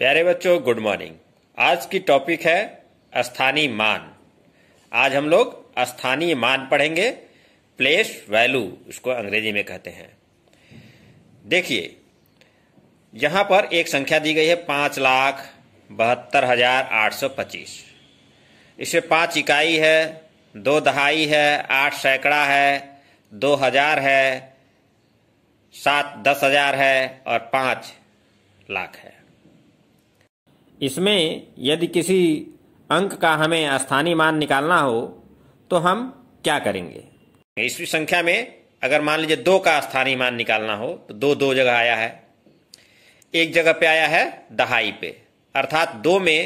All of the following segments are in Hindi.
प्यारे बच्चों गुड मॉर्निंग आज की टॉपिक है स्थानीय मान आज हम लोग स्थानीय मान पढ़ेंगे प्लेस वैल्यू इसको अंग्रेजी में कहते हैं देखिए यहां पर एक संख्या दी गई है पांच लाख बहत्तर हजार आठ सौ पच्चीस इसमें पांच इकाई है दो दहाई है आठ सैकड़ा है दो हजार है सात दस हजार है और पांच लाख है इसमें यदि किसी अंक का हमें स्थानीय मान निकालना हो तो हम क्या करेंगे इस संख्या में अगर मान लीजिए दो का स्थानीय मान निकालना हो तो दो दो जगह आया है एक जगह पे आया है दहाई पे अर्थात दो में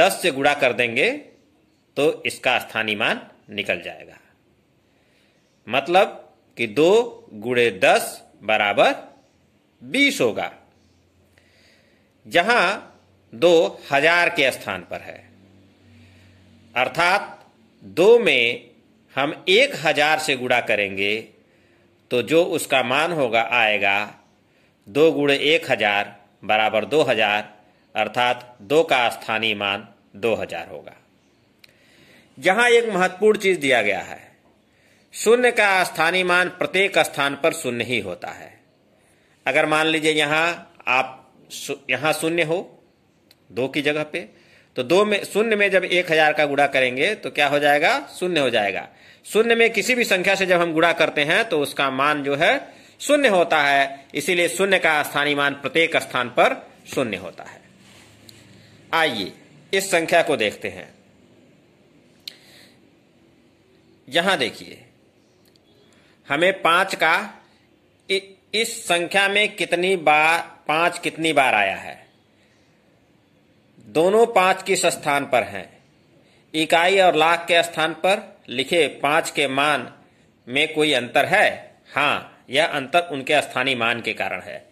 दस से गुड़ा कर देंगे तो इसका स्थानीय मान निकल जाएगा मतलब कि दो गुड़े दस बराबर बीस होगा जहां दो हजार के स्थान पर है अर्थात दो में हम एक हजार से गुणा करेंगे तो जो उसका मान होगा आएगा दो गुड़े एक हजार बराबर दो हजार अर्थात दो का स्थानीय मान दो हजार होगा यहां एक महत्वपूर्ण चीज दिया गया है शून्य का स्थानीय मान प्रत्येक स्थान पर शून्य ही होता है अगर मान लीजिए यहां आप यहां शून्य हो दो की जगह पे तो दो में शून्य में जब एक हजार का गुड़ा करेंगे तो क्या हो जाएगा शून्य हो जाएगा शून्य में किसी भी संख्या से जब हम गुड़ा करते हैं तो उसका मान जो है शून्य होता है इसीलिए शून्य का स्थानीय मान प्रत्येक स्थान पर शून्य होता है आइए इस संख्या को देखते हैं यहां देखिए हमें पांच का इस संख्या में कितनी बार पांच कितनी बार आया है दोनों पांच किस स्थान पर हैं इकाई और लाख के स्थान पर लिखे पांच के मान में कोई अंतर है हाँ यह अंतर उनके स्थानीय मान के कारण है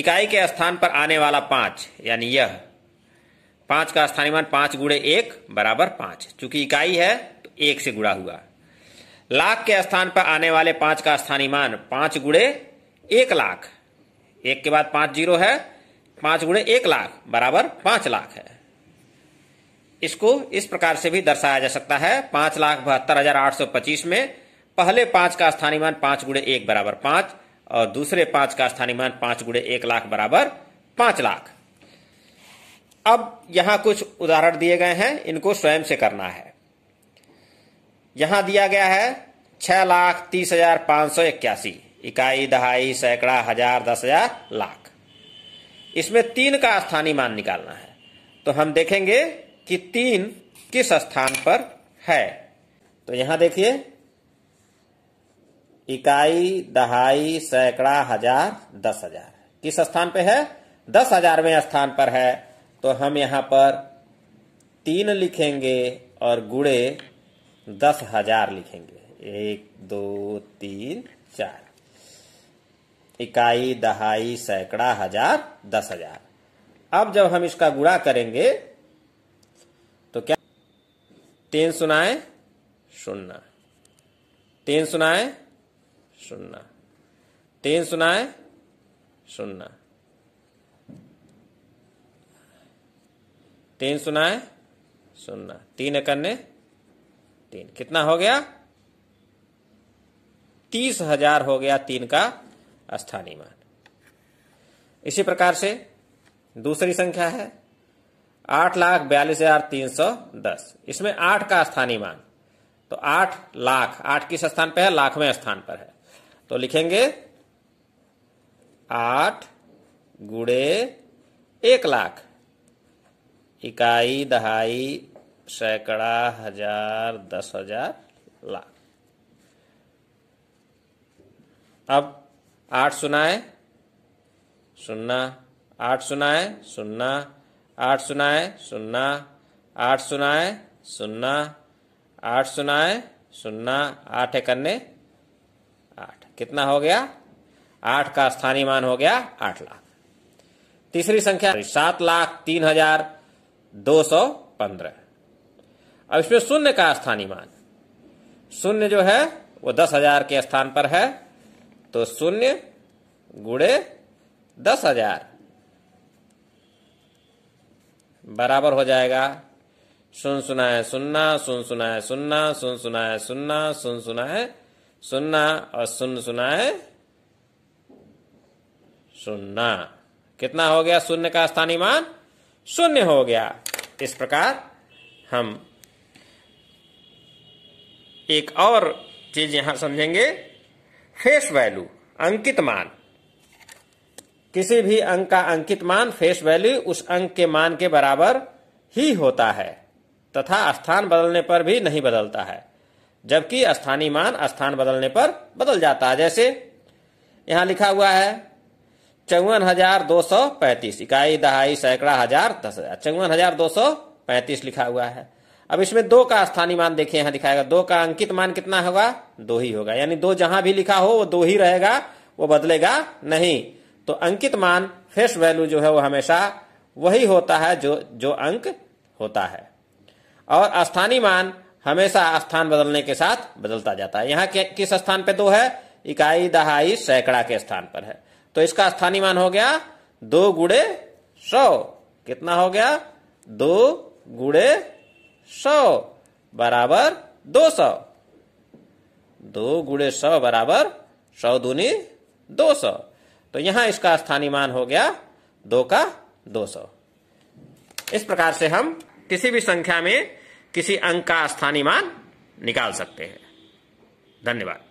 इकाई के स्थान पर आने वाला पांच यानी यह पांच का स्थानीय मान पांच गुड़े एक बराबर पांच चूंकि इकाई है तो एक से गुड़ा हुआ लाख के स्थान पर आने वाले पांच का स्थानीय मान पांच गुड़े एक लाख एक के बाद पांच जीरो है पांच गुड़े एक लाख बराबर पांच लाख है इसको इस प्रकार से भी दर्शाया जा सकता है पांच लाख बहत्तर हजार आठ सौ पच्चीस में पहले पांच का स्थानीय मान पांच गुड़े एक बराबर पांच और दूसरे पांच का स्थानीय मान पांच गुड़े एक लाख बराबर पांच लाख अब यहां कुछ उदाहरण दिए गए हैं इनको स्वयं से करना है यहां दिया गया है छह लाख तीस हजार पांच सौ इक्यासी इकाई दहाई सैकड़ा हजार दस हजार लाख इसमें तीन का स्थानीय मान निकालना है तो हम देखेंगे कि तीन किस स्थान पर है तो यहां देखिए इकाई दहाई सैकड़ा हजार दस हजार किस स्थान पे है दस हजारवें स्थान पर है तो हम यहां पर तीन लिखेंगे और गुड़े दस हजार लिखेंगे एक दो तीन चार इकाई दहाई सैकड़ा हजार दस हजार अब जब हम इसका गुणा करेंगे तीन सुनाए सुनना तीन सुनाए सुनना तीन सुनाए सुनना तीन सुनाए सुनना तीन करने तीन कितना हो गया तीस हजार हो गया तीन का स्थानीय मान इसी प्रकार से दूसरी संख्या है आठ लाख बयालीस हजार तीन सौ दस इसमें आठ का स्थानीय मान तो आठ लाख आठ किस स्थान पर है लाखवें स्थान पर है तो लिखेंगे आठ गुड़े एक लाख इकाई दहाई सैकड़ा हजार दस हजार लाख अब आठ सुनाए सुनना आठ सुनाए सुनना आठ सुनाए सुनना आठ सुनाए सुनना आठ सुनाए सुनना आठ है करने आठ कितना हो गया आठ का स्थानीय मान हो गया आठ लाख तीसरी संख्या सात लाख तीन हजार दो सौ पंद्रह अब इसमें शून्य का स्थानीय मान शून्य जो है वो दस हजार के स्थान पर है तो शून्य गुड़े दस हजार बराबर हो जाएगा सुन सुना है सुनना सुन सुना है सुनना सुन सुना है सुनना सुन सुना है सुनना और सुन सुना है सुनना कितना हो गया शून्य का स्थानीय मान शून्य हो गया इस प्रकार हम एक और चीज यहां समझेंगे फेस वैल्यू अंकित मान किसी भी अंक का अंकित मान फेस वैल्यू उस अंक के मान के बराबर ही होता है तथा स्थान बदलने पर भी नहीं बदलता है जबकि स्थानीय मान स्थान बदलने पर बदल जाता है जैसे यहां लिखा हुआ है चौवन हजार दो सौ पैंतीस इकाई दहाई सैकड़ा हजार दस हजार चौवन हजार दो सौ पैंतीस लिखा हुआ है अब इसमें दो का स्थानीय मान देखिए यहां दिखाएगा दो का अंकित मान कितना होगा दो ही होगा यानी दो जहां भी लिखा हो वो दो ही रहेगा वो बदलेगा नहीं तो अंकित मान फेस वैल्यू जो है वो हमेशा वही होता है जो जो अंक होता है और स्थानीय मान हमेशा स्थान बदलने के साथ बदलता जाता है यहाँ किस स्थान पे दो है इकाई दहाई सैकड़ा के स्थान पर है तो इसका स्थानीय मान हो गया दो गुड़े सौ कितना हो गया दो गुड़े सौ बराबर दो सौ दो गुड़े सौ बराबर सौ दूनी दो सौ तो यहां इसका स्थानीय मान हो गया दो का दो सौ इस प्रकार से हम किसी भी संख्या में किसी अंक का स्थानीय मान निकाल सकते हैं धन्यवाद